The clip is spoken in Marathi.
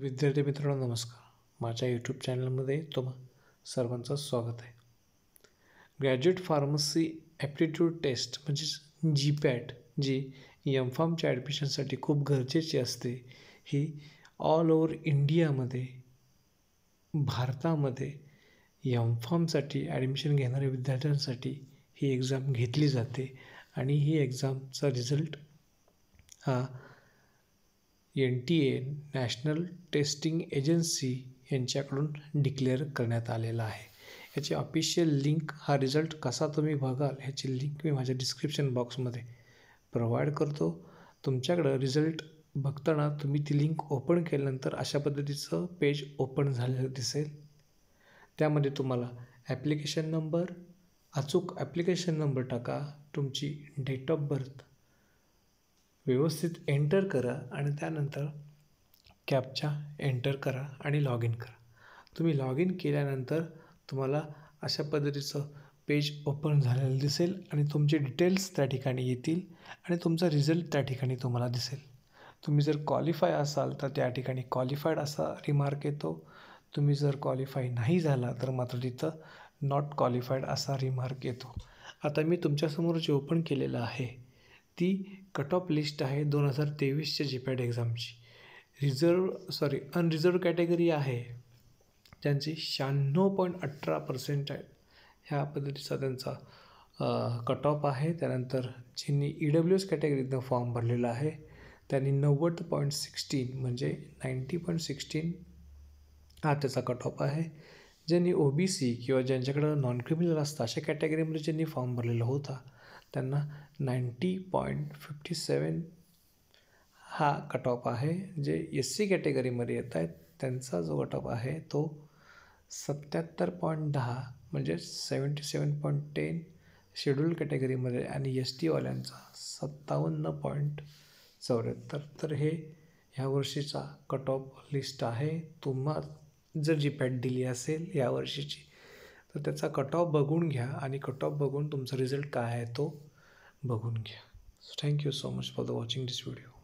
विद्यार्थी मित्रांनो नमस्कार माझ्या यूट्यूब चॅनलमध्ये तुम्हा सर्वांचं स्वागत आहे ग्रॅज्युएट फार्मसी ॲप्टिट्यूड टेस्ट म्हणजेच जी पॅट जी एम फार्मच्या ॲडमिशनसाठी खूप गरजेची असते ही ऑल ओव्हर इंडियामध्ये भारतामध्ये एम फार्मसाठी ॲडमिशन घेणाऱ्या विद्यार्थ्यांसाठी ही एक्झाम घेतली जाते आणि ही एक्झामचा रिझल्ट हा N T A national testing agency यांच्याकडून डिक्लेअर करण्यात आलेला आहे याची ऑफिशियल लिंक हा रिझल्ट कसा तुम्ही बघाल ह्याची लिंक मी माझ्या डिस्क्रिप्शन बॉक्समध्ये प्रोव्हाइड करतो तुमच्याकडं रिझल्ट बघताना तुम्ही ती लिंक ओपन केल्यानंतर अशा पद्धतीचं पेज ओपन झालेलं दिसेल त्यामध्ये तुम्हाला ॲप्लिकेशन नंबर अचूक ॲप्लिकेशन नंबर टाका तुमची डेट ऑफ बर्थ व्यवस्थित एंटर करा आणि त्यानंतर कॅपच्या एंटर करा आणि लॉग इन करा तुम्ही लॉग इन केल्यानंतर तुम्हाला अशा पद्धतीचं पेज ओपन झालेलं दिसेल आणि तुमचे डिटेल्स त्या ठिकाणी येतील आणि तुमचा रिझल्ट त्या ठिकाणी तुम्हाला दिसेल तुम्ही जर क्वालिफाय असाल तर त्या ठिकाणी क्वालिफाईड असा रिमार्क येतो तुम्ही जर क्वालिफाय नाही झाला तर मात्र तिथं नॉट क्वालिफाईड असा रिमार्क येतो आता मी तुमच्यासमोर जे ओपन केलेलं आहे ती कट ऑफ लिस्ट आहे दोन हजार तेवीसच्या जी पॅट एक्झामची रिझर्व सॉरी अनरिझर्व कॅटेगरी आहे त्यांची शहाण्णव पॉईंट अठरा पर्सेंट आहे ह्या पद्धतीचा त्यांचा कट ऑफ आहे त्यानंतर ज्यांनी ई डब्ल्यू एस कॅटेगरीतनं फॉर्म भरलेला आहे त्यांनी नव्वद पॉईंट सिक्स्टीन म्हणजे नाईंटी पॉईंट सिक्स्टीन हा त्याचा कट ऑफ आहे ज्यांनी ओ बी सी किंवा ज्यांच्याकडं नॉन क्रिमिनल असतं अशा कॅटेगरीमध्ये ज्यांनी फॉर्म भरलेला होता त्यांना नाईंटी पॉईंट फिफ्टी सेवन हा कटॉप आहे जे एस सी कॅटेगरीमध्ये येत आहेत त्यांचा जो कटॉप आहे तो सत्याहत्तर पॉईंट दहा म्हणजे seventy seven point ten schedule कॅटेगरीमध्ये आणि एस टीवाल्यांचा सत्तावन्न पॉईंट चौऱ्याहत्तर तर हे ह्या वर्षीचा कट लिस्ट आहे तुम्हा जर जी पॅट दिली असेल या वर्षीची तर त्याचा कट ऑफ बघून घ्या आणि कट ऑफ बघून तुमचा रिझल्ट काय आहे तो बघून घ्या thank you so much for the watching this video